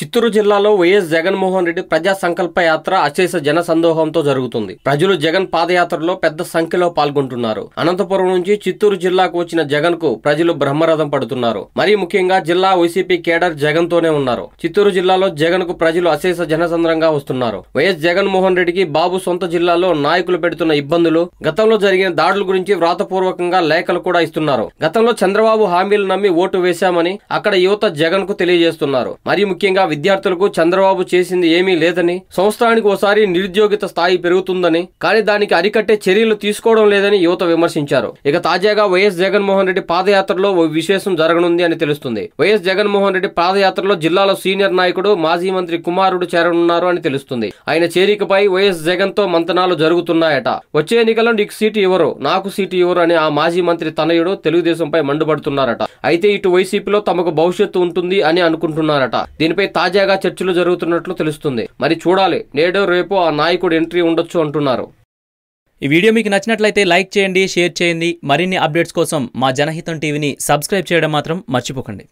చిత్తూరు జిల్లాలో వైఎస్ జగన్మోహన్ రెడ్డి ప్రజా సంకల్ప యాత్ర అశేష జన సందోహంతో జరుగుతుంది ప్రజలు జగన్ పాదయాత్రలో పెద్ద సంఖ్యలో పాల్గొంటున్నారు అనంతపురం నుంచి చిత్తూరు జిల్లాకు వచ్చిన జగన్ కు ప్రజలు బ్రహ్మరథం పడుతున్నారు మరి ముఖ్యంగా జిల్లా వైసీపీ కేడర్ జగన్ తోనే ఉన్నారు చిత్తూరు జిల్లాలో జగన్ కు ప్రజలు అశేష జనసంద్రంగా వస్తున్నారు వైఎస్ జగన్మోహన్ రెడ్డికి బాబు సొంత జిల్లాలో నాయకులు పెడుతున్న ఇబ్బందులు గతంలో జరిగిన దాడుల గురించి వ్రాతపూర్వకంగా లేఖలు కూడా ఇస్తున్నారు గతంలో చంద్రబాబు హామీలు నమ్మి ఓటు వేశామని అక్కడ యువత జగన్ కు తెలియజేస్తున్నారు మరి ముఖ్యంగా విద్యార్థులకు చంద్రబాబు చేసింది ఏమీ లేదని సంవత్సరానికి ఓసారి నిరుద్యోగిత స్థాయి పెరుగుతుందని కానీ దానికి అరికట్టే చర్యలు తీసుకోవడం లేదని యువత విమర్శించారు ఇక తాజాగా వైఎస్ జగన్మోహన్ రెడ్డి పాదయాత్రలో ఓ విశేషం జరగనుంది అని తెలుస్తుంది వైఎస్ జగన్మోహన్ రెడ్డి పాదయాత్రలో జిల్లాలో సీనియర్ నాయకుడు మాజీ మంత్రి కుమారుడు చేరనున్నారు అని తెలుస్తుంది ఆయన చేరికపై వైఎస్ జగన్ తో మంతనాలు జరుగుతున్నాయట వచ్చే ఎన్నికల్లో నీకు సీటు ఇవ్వరు నాకు సీటు ఇవ్వరు అని ఆ మాజీ మంత్రి తనయుడు తెలుగుదేశంపై మండుపడుతున్నారట అయితే ఇటు వైసీపీలో తమకు భవిష్యత్తు ఉంటుంది అని అనుకుంటున్నారట దీనిపై తాజాగా చర్చలు జరుగుతున్నట్లు తెలుస్తుంది మరి చూడాలి నేడు రేపు ఆ నాయకుడు ఎంట్రీ ఉండొచ్చు అంటున్నారు ఈ వీడియో మీకు నచ్చినట్లయితే లైక్ చేయండి షేర్ చేయండి మరిన్ని అప్డేట్స్ కోసం మా జనహితం టీవీని సబ్స్క్రైబ్ చేయడం మాత్రం మర్చిపోకండి